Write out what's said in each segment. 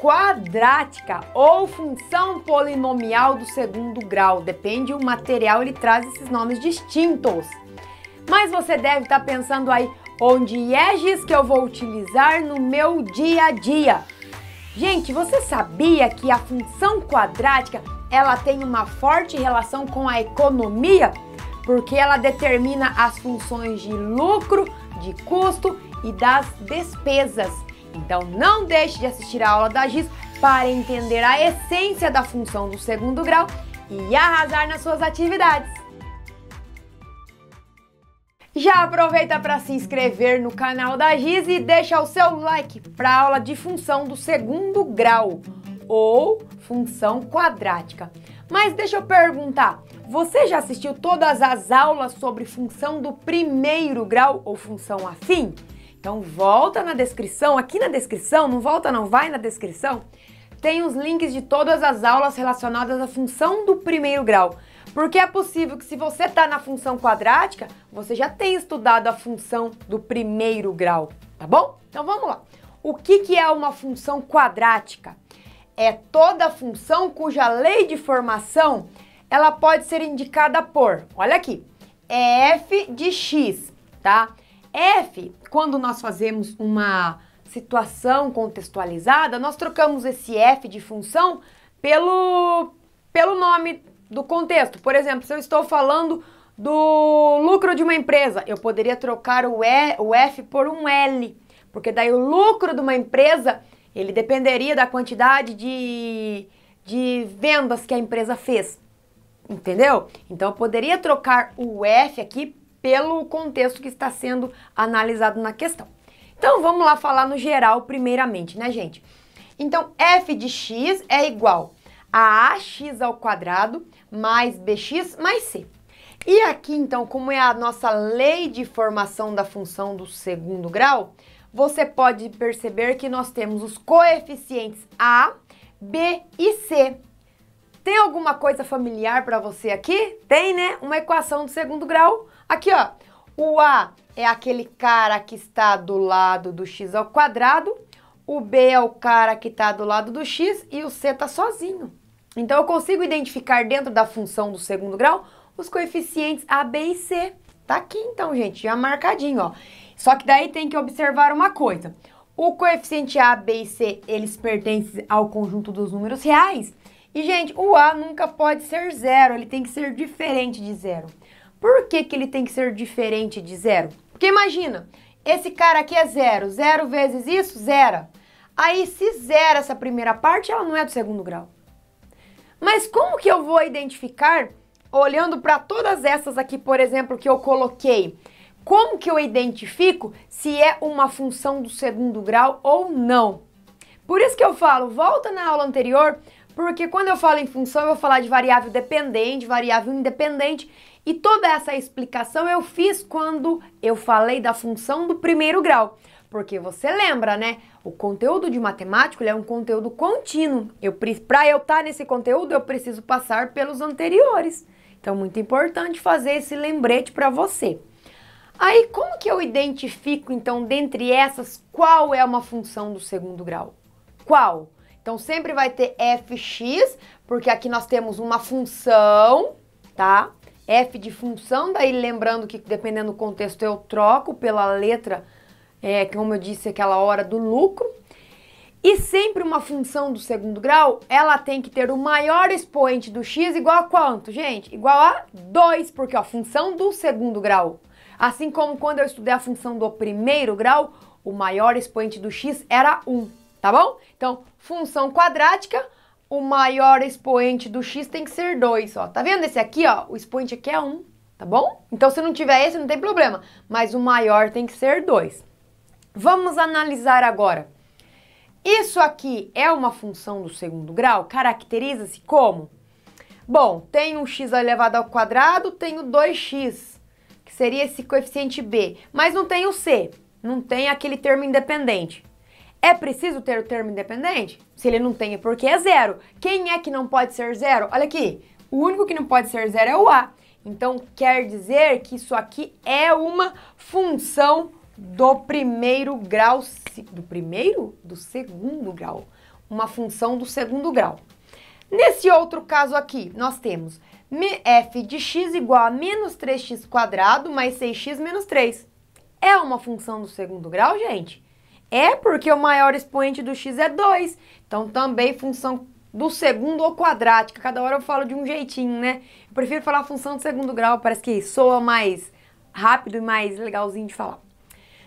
quadrática ou função polinomial do segundo grau. Depende o material, ele traz esses nomes distintos. Mas você deve estar tá pensando aí, onde é giz que eu vou utilizar no meu dia a dia? Gente, você sabia que a função quadrática, ela tem uma forte relação com a economia? Porque ela determina as funções de lucro, de custo e das despesas. Então não deixe de assistir a aula da GIS para entender a essência da função do segundo grau e arrasar nas suas atividades. Já aproveita para se inscrever no canal da GIS e deixa o seu like para a aula de função do segundo grau ou função quadrática. Mas deixa eu perguntar, você já assistiu todas as aulas sobre função do primeiro grau ou função afim? Então volta na descrição, aqui na descrição, não volta não, vai na descrição, tem os links de todas as aulas relacionadas à função do primeiro grau. Porque é possível que se você está na função quadrática, você já tenha estudado a função do primeiro grau, tá bom? Então vamos lá. O que, que é uma função quadrática? É toda função cuja lei de formação ela pode ser indicada por, olha aqui, f de x, tá? F, quando nós fazemos uma situação contextualizada, nós trocamos esse F de função pelo, pelo nome do contexto. Por exemplo, se eu estou falando do lucro de uma empresa, eu poderia trocar o, e, o F por um L, porque daí o lucro de uma empresa ele dependeria da quantidade de, de vendas que a empresa fez. Entendeu? Então eu poderia trocar o F aqui pelo contexto que está sendo analisado na questão. Então vamos lá falar no geral primeiramente, né, gente? Então f de x é igual a ax ao quadrado mais bx mais c. E aqui então, como é a nossa lei de formação da função do segundo grau, você pode perceber que nós temos os coeficientes a, b e c. Tem alguma coisa familiar para você aqui? Tem, né? Uma equação do segundo grau Aqui, ó, o A é aquele cara que está do lado do x ao quadrado, o B é o cara que está do lado do x e o C está sozinho. Então, eu consigo identificar dentro da função do segundo grau os coeficientes A, B e C. Tá aqui então, gente, já marcadinho, ó. Só que daí tem que observar uma coisa. O coeficiente A, B e C, eles pertencem ao conjunto dos números reais. E, gente, o A nunca pode ser zero, ele tem que ser diferente de zero. Por que, que ele tem que ser diferente de zero? Porque imagina, esse cara aqui é zero. Zero vezes isso, zera. Aí, se zera essa primeira parte, ela não é do segundo grau. Mas como que eu vou identificar, olhando para todas essas aqui, por exemplo, que eu coloquei, como que eu identifico se é uma função do segundo grau ou não? Por isso que eu falo, volta na aula anterior, porque quando eu falo em função, eu vou falar de variável dependente, variável independente, e toda essa explicação eu fiz quando eu falei da função do primeiro grau. Porque você lembra, né? O conteúdo de matemática é um conteúdo contínuo. Para eu estar tá nesse conteúdo, eu preciso passar pelos anteriores. Então, muito importante fazer esse lembrete para você. Aí, como que eu identifico, então, dentre essas, qual é uma função do segundo grau? Qual? Então, sempre vai ter fx, porque aqui nós temos uma função, tá? F de função, daí lembrando que dependendo do contexto eu troco pela letra, é, como eu disse, aquela hora do lucro. E sempre uma função do segundo grau, ela tem que ter o maior expoente do x igual a quanto, gente? Igual a 2, porque a função do segundo grau. Assim como quando eu estudei a função do primeiro grau, o maior expoente do x era 1, tá bom? Então, função quadrática o maior expoente do x tem que ser 2, ó. Tá vendo esse aqui, ó? O expoente aqui é 1, um, tá bom? Então, se não tiver esse, não tem problema. Mas o maior tem que ser 2. Vamos analisar agora. Isso aqui é uma função do segundo grau? Caracteriza-se como? Bom, tenho um x elevado ao quadrado, tenho 2x, que seria esse coeficiente b. Mas não tem o c, não tem aquele termo independente. É preciso ter o termo independente? Se ele não tem, é porque é zero. Quem é que não pode ser zero? Olha aqui, o único que não pode ser zero é o A. Então, quer dizer que isso aqui é uma função do primeiro grau, do primeiro? Do segundo grau. Uma função do segundo grau. Nesse outro caso aqui, nós temos f de x igual a menos 3x quadrado mais 6x menos 3. É uma função do segundo grau, gente? É porque o maior expoente do x é 2. Então também função do segundo ou quadrática. Cada hora eu falo de um jeitinho, né? Eu prefiro falar função de segundo grau, parece que soa mais rápido e mais legalzinho de falar.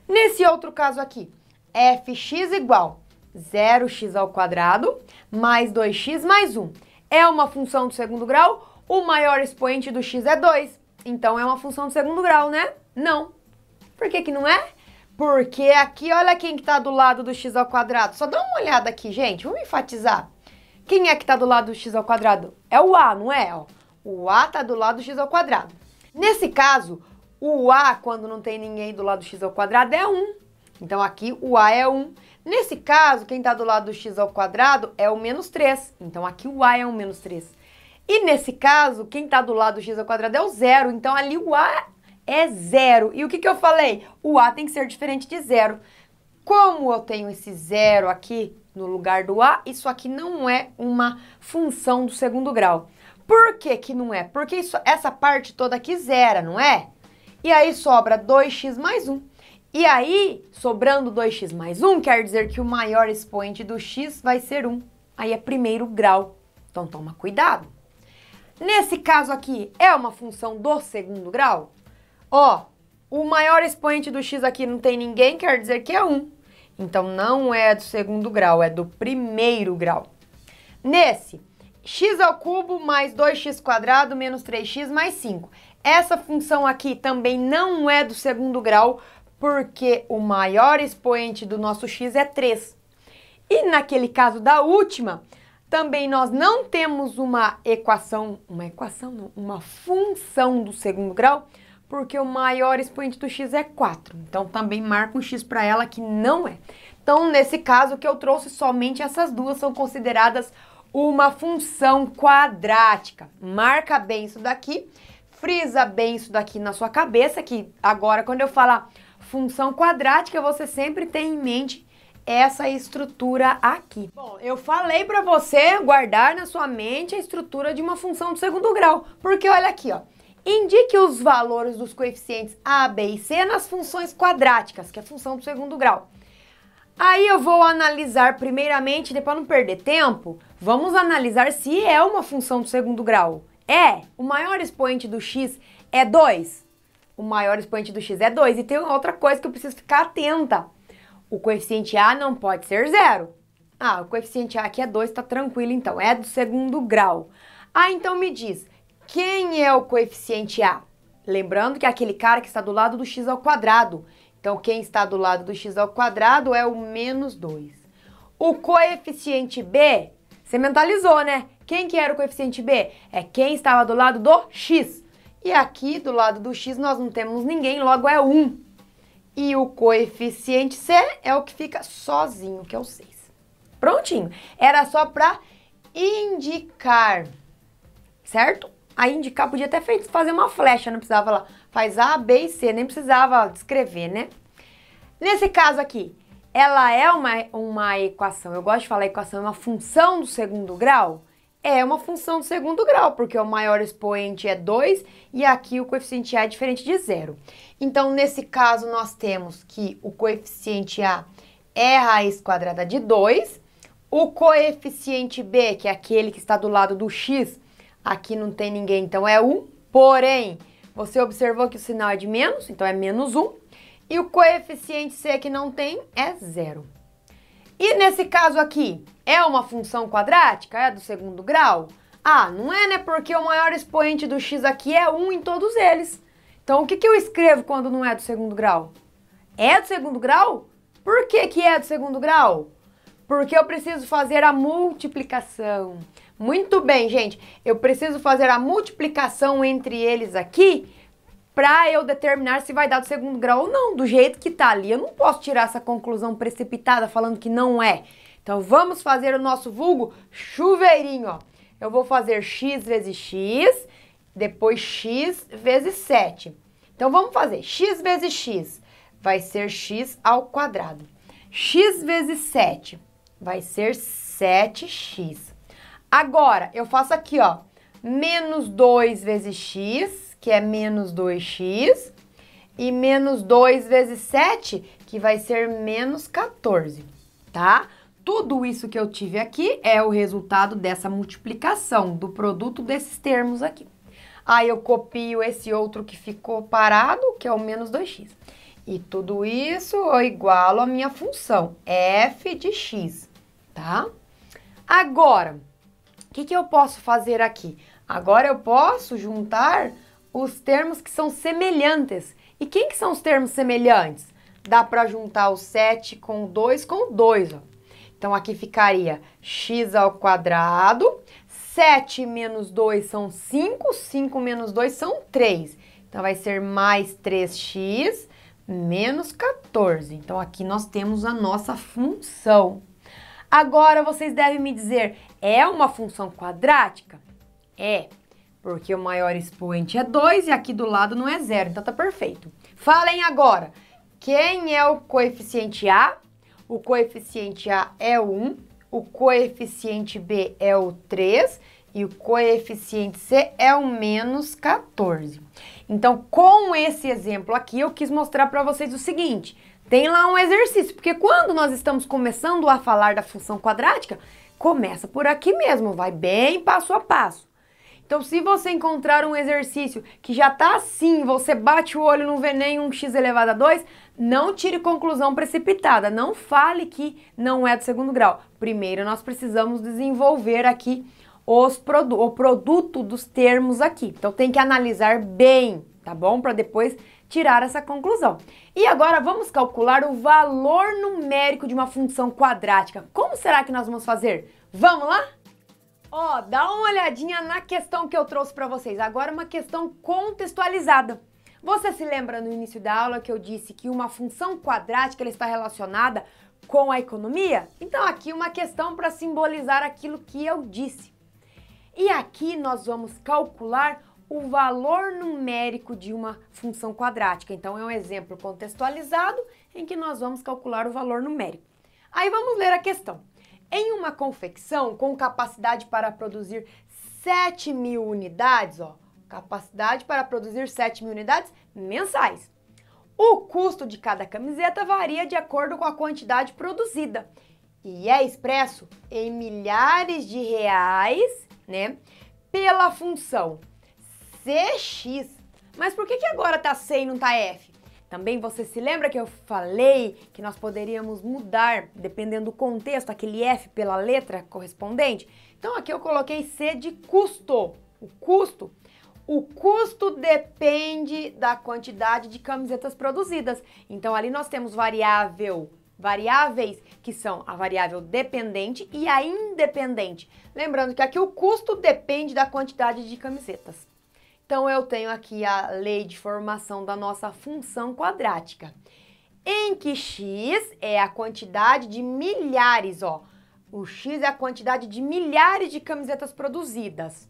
Nesse outro caso aqui, fx igual 0x ao quadrado mais 2x mais 1. É uma função do segundo grau? O maior expoente do x é 2. Então é uma função do segundo grau, né? Não. Por que que não é? Porque aqui, olha quem que tá do lado do x ao quadrado. Só dá uma olhada aqui, gente. Vamos enfatizar. Quem é que tá do lado do x ao quadrado? É o a, não é? O a tá do lado do x ao quadrado. Nesse caso, o a, quando não tem ninguém do lado do x ao quadrado, é 1. Então aqui o a é 1. Nesse caso, quem está do lado do x ao quadrado é o menos 3. Então aqui o a é um menos 3. E nesse caso, quem está do lado do x ao quadrado é o zero. Então ali o a é zero. E o que, que eu falei? O A tem que ser diferente de zero. Como eu tenho esse zero aqui no lugar do A, isso aqui não é uma função do segundo grau. Por que, que não é? Porque isso, essa parte toda aqui zera, não é? E aí sobra 2x mais 1. E aí, sobrando 2x mais 1, quer dizer que o maior expoente do x vai ser 1. Aí é primeiro grau. Então toma cuidado. Nesse caso aqui, é uma função do segundo grau? Ó, o maior expoente do x aqui não tem ninguém, quer dizer que é 1. Então, não é do segundo grau, é do primeiro grau. Nesse, x ao cubo mais 2x quadrado menos 3x mais 5. Essa função aqui também não é do segundo grau, porque o maior expoente do nosso x é 3. E naquele caso da última, também nós não temos uma equação, uma equação não, uma função do segundo grau, porque o maior expoente do x é 4. Então também marca um x para ela que não é. Então, nesse caso que eu trouxe, somente essas duas são consideradas uma função quadrática. Marca bem isso daqui, frisa bem isso daqui na sua cabeça, que agora quando eu falar função quadrática, você sempre tem em mente essa estrutura aqui. Bom, eu falei para você guardar na sua mente a estrutura de uma função do segundo grau, porque olha aqui, ó. Indique os valores dos coeficientes A, B e C nas funções quadráticas, que é a função do segundo grau. Aí eu vou analisar primeiramente, para não perder tempo, vamos analisar se é uma função do segundo grau. É, o maior expoente do x é 2. O maior expoente do x é 2. E tem outra coisa que eu preciso ficar atenta. O coeficiente A não pode ser zero. Ah, o coeficiente A aqui é 2, tá tranquilo então, é do segundo grau. Ah, então me diz, quem é o coeficiente A? Lembrando que é aquele cara que está do lado do x ao quadrado. Então, quem está do lado do x ao quadrado é o menos 2. O coeficiente B, você mentalizou, né? Quem que era o coeficiente B? É quem estava do lado do x. E aqui, do lado do x, nós não temos ninguém, logo é 1. E o coeficiente C é o que fica sozinho, que é o 6. Prontinho. Era só para indicar, certo? Aí indicar, podia até fazer uma flecha, não precisava lá. Faz A, B e C, nem precisava descrever, né? Nesse caso aqui, ela é uma, uma equação. Eu gosto de falar equação, é uma função do segundo grau? É uma função do segundo grau, porque o maior expoente é 2 e aqui o coeficiente A é diferente de zero. Então, nesse caso, nós temos que o coeficiente A é raiz quadrada de 2, o coeficiente B, que é aquele que está do lado do x, Aqui não tem ninguém, então é 1. Porém, você observou que o sinal é de menos, então é menos 1. E o coeficiente C que não tem é zero. E nesse caso aqui, é uma função quadrática? É do segundo grau? Ah, não é, né? Porque o maior expoente do x aqui é 1 em todos eles. Então, o que, que eu escrevo quando não é do segundo grau? É do segundo grau? Por que, que é do segundo grau? porque eu preciso fazer a multiplicação. Muito bem, gente. Eu preciso fazer a multiplicação entre eles aqui para eu determinar se vai dar do segundo grau ou não. Do jeito que tá ali, eu não posso tirar essa conclusão precipitada falando que não é. Então vamos fazer o nosso vulgo chuveirinho, ó. Eu vou fazer x vezes x, depois x vezes 7. Então vamos fazer x vezes x vai ser x ao quadrado. x vezes 7 Vai ser 7x. Agora, eu faço aqui, ó, menos 2 vezes x, que é menos 2x, e menos 2 vezes 7, que vai ser menos 14, tá? Tudo isso que eu tive aqui é o resultado dessa multiplicação, do produto desses termos aqui. Aí eu copio esse outro que ficou parado, que é o menos 2x. E tudo isso eu é igualo a minha função, f de x tá? Agora, o que, que eu posso fazer aqui? Agora eu posso juntar os termos que são semelhantes. E quem que são os termos semelhantes? Dá para juntar o 7 com o 2 com o 2, ó. Então aqui ficaria x ao quadrado, 7 menos 2 são 5, 5 menos 2 são 3. Então vai ser mais 3x menos 14. Então aqui nós temos a nossa função. Agora vocês devem me dizer, é uma função quadrática? É, porque o maior expoente é 2 e aqui do lado não é zero, então tá perfeito. Falem agora, quem é o coeficiente A? O coeficiente A é 1, um, o coeficiente B é o 3 e o coeficiente C é o menos 14. Então, com esse exemplo aqui, eu quis mostrar para vocês o seguinte: tem lá um exercício, porque quando nós estamos começando a falar da função quadrática, começa por aqui mesmo, vai bem passo a passo. Então, se você encontrar um exercício que já está assim, você bate o olho, não vê nenhum x elevado a 2, não tire conclusão precipitada, não fale que não é do segundo grau. Primeiro, nós precisamos desenvolver aqui os produ o produto dos termos aqui. Então tem que analisar bem, tá bom? Para depois tirar essa conclusão. E agora vamos calcular o valor numérico de uma função quadrática. Como será que nós vamos fazer? Vamos lá? Ó, dá uma olhadinha na questão que eu trouxe para vocês. Agora uma questão contextualizada. Você se lembra no início da aula que eu disse que uma função quadrática ela está relacionada com a economia? Então aqui uma questão para simbolizar aquilo que eu disse. E aqui nós vamos calcular o valor numérico de uma função quadrática. Então, é um exemplo contextualizado em que nós vamos calcular o valor numérico. Aí vamos ler a questão. Em uma confecção com capacidade para produzir 7 mil unidades, ó, capacidade para produzir 7 mil unidades mensais. O custo de cada camiseta varia de acordo com a quantidade produzida e é expresso em milhares de reais né? Pela função CX. Mas por que, que agora tá C e não tá F? Também você se lembra que eu falei que nós poderíamos mudar, dependendo do contexto, aquele F pela letra correspondente? Então aqui eu coloquei C de custo. O custo. O custo depende da quantidade de camisetas produzidas. Então ali nós temos variável variáveis, que são a variável dependente e a independente. Lembrando que aqui o custo depende da quantidade de camisetas. Então eu tenho aqui a lei de formação da nossa função quadrática, em que x é a quantidade de milhares, ó. O x é a quantidade de milhares de camisetas produzidas.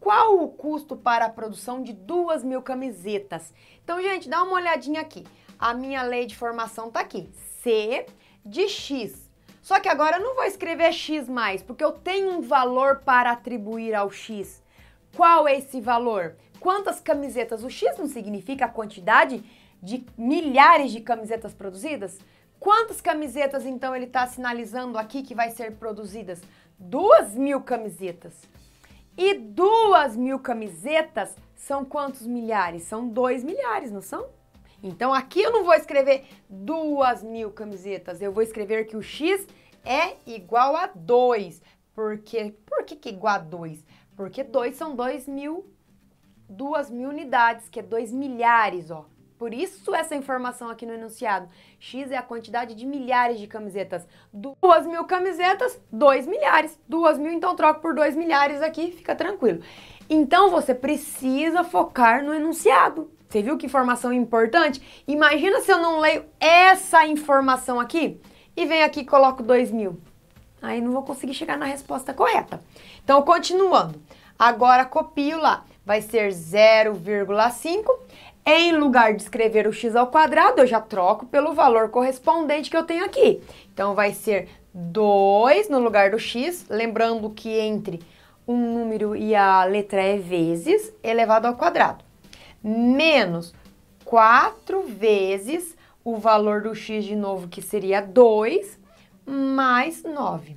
Qual o custo para a produção de duas mil camisetas? Então, gente, dá uma olhadinha aqui. A minha lei de formação está aqui. C de X. Só que agora eu não vou escrever X mais, porque eu tenho um valor para atribuir ao X. Qual é esse valor? Quantas camisetas? O X não significa a quantidade de milhares de camisetas produzidas? Quantas camisetas então ele está sinalizando aqui que vai ser produzidas? Duas mil camisetas. E duas mil camisetas são quantos milhares? São dois milhares, não são? Então aqui eu não vou escrever duas mil camisetas, eu vou escrever que o X é igual a 2. Porque, por que, que é igual a 2? Porque 2 são 2 mil, mil unidades, que é 2 milhares, ó. Por isso essa informação aqui no enunciado. X é a quantidade de milhares de camisetas. 2 mil camisetas, 2 milhares. 2 mil, então troco por 2 milhares aqui, fica tranquilo. Então você precisa focar no enunciado. Você viu que informação importante? Imagina se eu não leio essa informação aqui e venho aqui e coloco 2000. Aí não vou conseguir chegar na resposta correta. Então, continuando. Agora copio lá. Vai ser 0,5. Em lugar de escrever o x ao quadrado, eu já troco pelo valor correspondente que eu tenho aqui. Então, vai ser 2 no lugar do x. Lembrando que entre um número e a letra é vezes elevado ao quadrado menos 4 vezes o valor do x de novo, que seria 2, mais 9.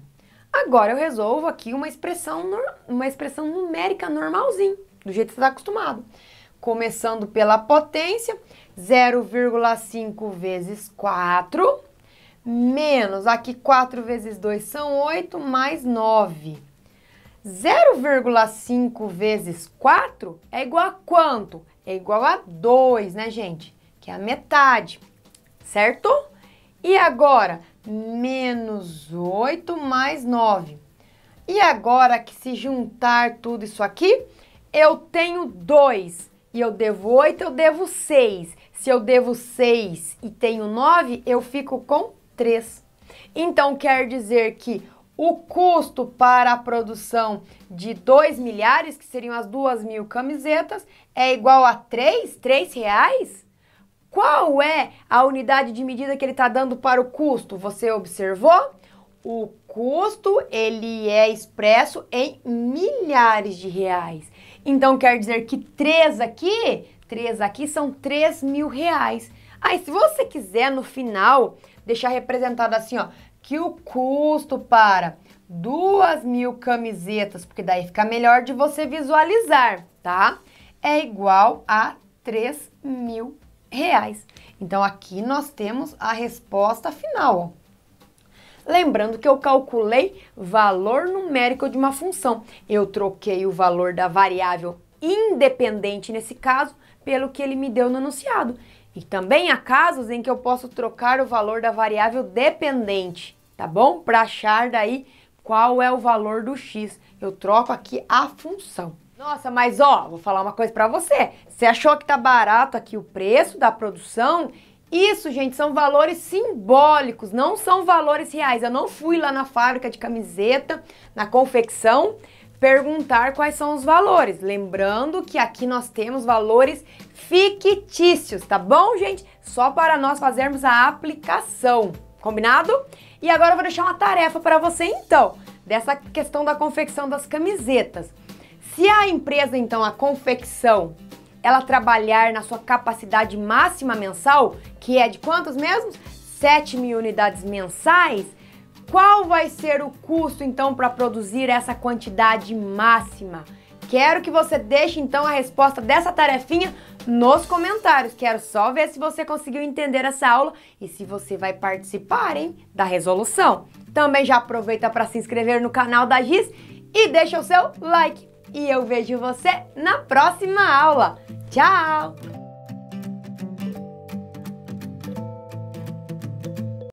Agora eu resolvo aqui uma expressão, uma expressão numérica normalzinha, do jeito que você está acostumado. Começando pela potência, 0,5 vezes 4, menos, aqui 4 vezes 2 são 8, mais 9. 0,5 vezes 4 é igual a quanto? é igual a 2, né, gente? Que é a metade, certo? E agora, menos 8 mais 9. E agora que se juntar tudo isso aqui, eu tenho 2 e eu devo 8, eu devo 6. Se eu devo 6 e tenho 9, eu fico com 3. Então quer dizer que o custo para a produção de 2 milhares, que seriam as 2 mil camisetas, é igual a 3? 3 reais? Qual é a unidade de medida que ele está dando para o custo? Você observou? O custo ele é expresso em milhares de reais. Então quer dizer que 3 aqui, 3 aqui são 3 mil reais. Aí se você quiser no final deixar representado assim, ó, que o custo para duas mil camisetas, porque daí fica melhor de você visualizar, tá? É igual a três mil reais. Então, aqui nós temos a resposta final. Ó. Lembrando que eu calculei valor numérico de uma função. Eu troquei o valor da variável independente, nesse caso, pelo que ele me deu no enunciado. E também há casos em que eu posso trocar o valor da variável dependente, tá bom? Para achar daí qual é o valor do x. Eu troco aqui a função. Nossa, mas ó, vou falar uma coisa para você. Você achou que tá barato aqui o preço da produção? Isso, gente, são valores simbólicos, não são valores reais. Eu não fui lá na fábrica de camiseta, na confecção, perguntar quais são os valores. Lembrando que aqui nós temos valores fictícios, tá bom, gente? Só para nós fazermos a aplicação, combinado? E agora eu vou deixar uma tarefa para você, então, dessa questão da confecção das camisetas. Se a empresa, então, a confecção, ela trabalhar na sua capacidade máxima mensal, que é de quantos mesmos? 7 mil unidades mensais, qual vai ser o custo então para produzir essa quantidade máxima? Quero que você deixe então a resposta dessa tarefinha nos comentários. Quero só ver se você conseguiu entender essa aula e se você vai participar, hein, da resolução. Também já aproveita para se inscrever no canal da Giz e deixa o seu like. E eu vejo você na próxima aula. Tchau!